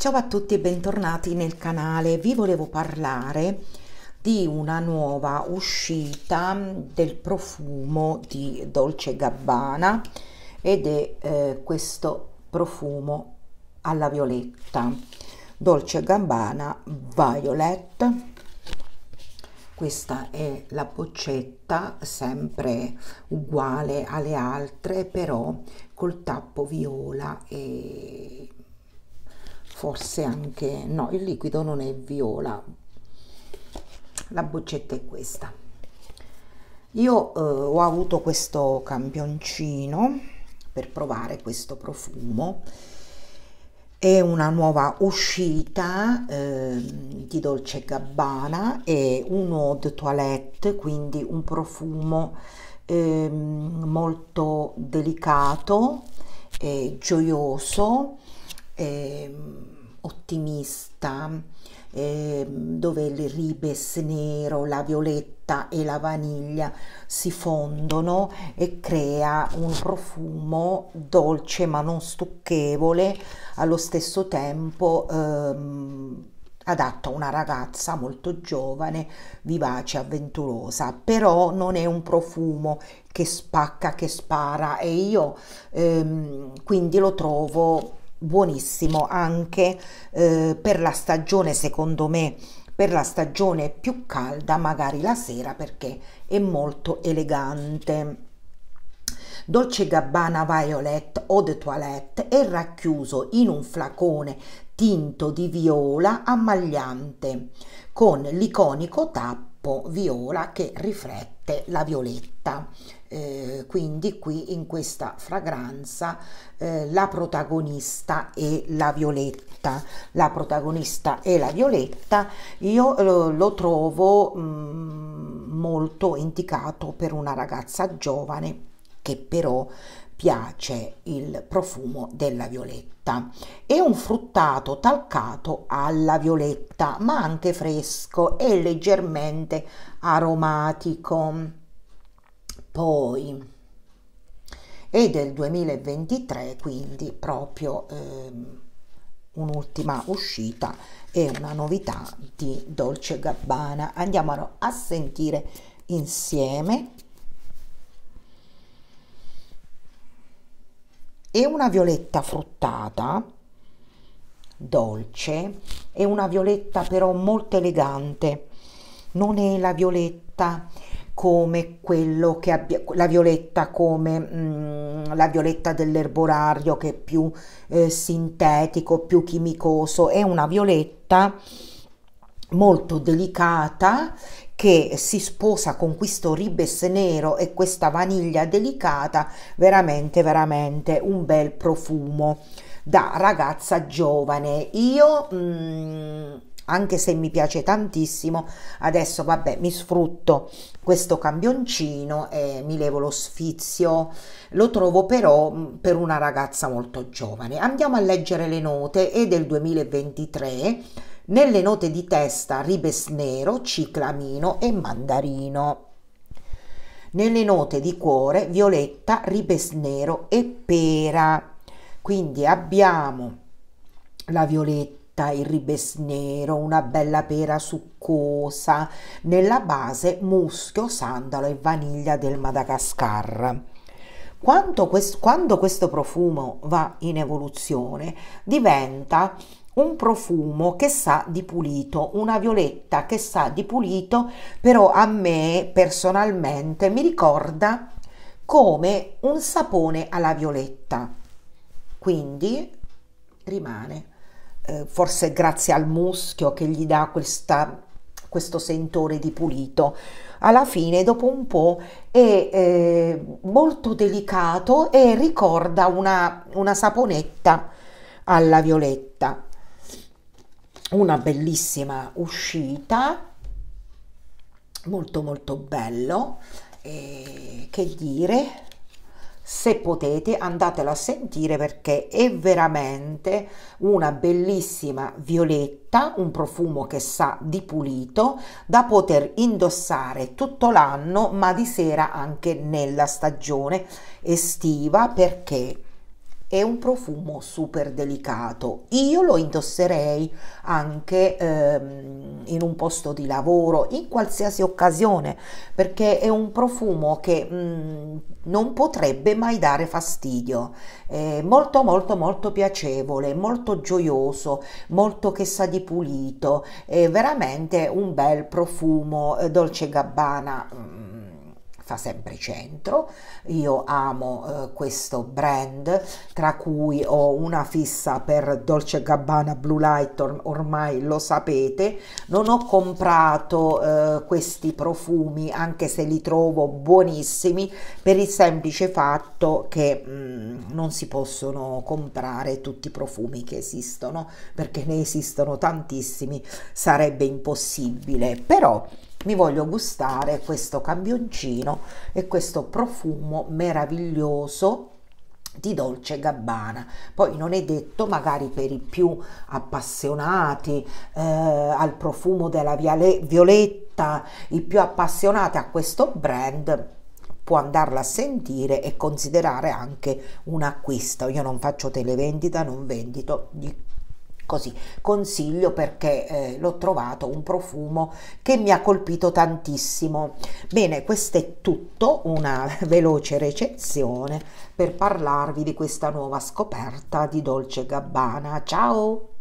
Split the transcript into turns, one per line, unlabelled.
Ciao a tutti e bentornati nel canale. Vi volevo parlare di una nuova uscita del profumo di Dolce Gabbana ed è eh, questo profumo alla violetta. Dolce Gabbana Violet. Questa è la boccetta, sempre uguale alle altre, però col tappo viola e forse anche no il liquido non è viola la boccetta è questa io eh, ho avuto questo campioncino per provare questo profumo è una nuova uscita eh, di Dolce Gabbana e un eau de toilette quindi un profumo eh, molto delicato e gioioso eh, ottimista, eh, dove il ribes nero, la violetta e la vaniglia si fondono e crea un profumo dolce ma non stucchevole, allo stesso tempo ehm, adatto a una ragazza molto giovane, vivace, avventurosa, però non è un profumo che spacca, che spara e io ehm, quindi lo trovo buonissimo anche eh, per la stagione secondo me per la stagione più calda magari la sera perché è molto elegante Dolce Gabbana Violet o de Toilette è racchiuso in un flacone tinto di viola ammagliante con l'iconico tap campo viola che riflette la violetta. Eh, quindi qui in questa fragranza eh, la protagonista è la violetta la protagonista è la violetta io eh, lo, lo trovo mh, mm, molto indicato per una ragazza giovane che però piace il profumo della violetta. È un fruttato talcato alla violetta, ma anche fresco e leggermente aromatico. Poi è del 2023, quindi proprio ehm, un'ultima uscita e una novità di Dolce Gabbana. Andiamo a sentire insieme e una violetta fruttata dolce è una violetta però molto elegante non è la violetta come quello che abbia la violetta come mh, mm, la violetta dell'erborario che è più eh, sintetico più chimicoso è una violetta molto delicata che si sposa con questo ribes nero e questa vaniglia delicata, veramente veramente un bel profumo da ragazza giovane. Io mh, mm, anche se mi piace tantissimo, adesso vabbè mi sfrutto questo campioncino e mi levo lo sfizio, lo trovo però mm, per una ragazza molto giovane. Andiamo a leggere le note, è del 2023, nelle note di testa ribes nero, ciclamino e mandarino. Nelle note di cuore violetta, ribes nero e pera. Quindi abbiamo la violetta, il ribes nero, una bella pera succosa, nella base muschio, sandalo e vaniglia del Madagascar. Quando, quando questo profumo va in evoluzione diventa un profumo che sa di pulito, una violetta che sa di pulito, però a me personalmente mi ricorda come un sapone alla violetta. Quindi rimane, eh, forse grazie al muschio che gli dà questa, questo sentore di pulito. Alla fine, dopo un po', è eh, molto delicato e ricorda una, una saponetta alla violetta una bellissima uscita molto molto bello eh, che dire se potete andatela a sentire perché è veramente una bellissima violetta, un profumo che sa di pulito, da poter indossare tutto l'anno ma di sera anche nella stagione estiva perché è un profumo super delicato. Io lo indosserei anche ehm, in un posto di lavoro, in qualsiasi occasione, perché è un profumo che mh, mm, non potrebbe mai dare fastidio. È molto molto molto piacevole, molto gioioso, molto che sa di pulito, è veramente un bel profumo eh, Dolce Gabbana mm fa sempre centro. Io amo eh, questo brand, tra cui ho una fissa per Dolce Gabbana Blue Light, or ormai lo sapete. Non ho comprato eh, questi profumi, anche se li trovo buonissimi, per il semplice fatto che mh, mm, non si possono comprare tutti i profumi che esistono, perché ne esistono tantissimi, sarebbe impossibile. Però mi voglio gustare questo campioncino e questo profumo meraviglioso di Dolce Gabbana. Poi non è detto, magari per i più appassionati eh, al profumo della violetta, i più appassionati a questo brand può andarla a sentire e considerare anche un acquisto. Io non faccio televendita, non vendito di così consiglio perché eh, l'ho trovato un profumo che mi ha colpito tantissimo bene questo è tutto una veloce recensione per parlarvi di questa nuova scoperta di Dolce Gabbana ciao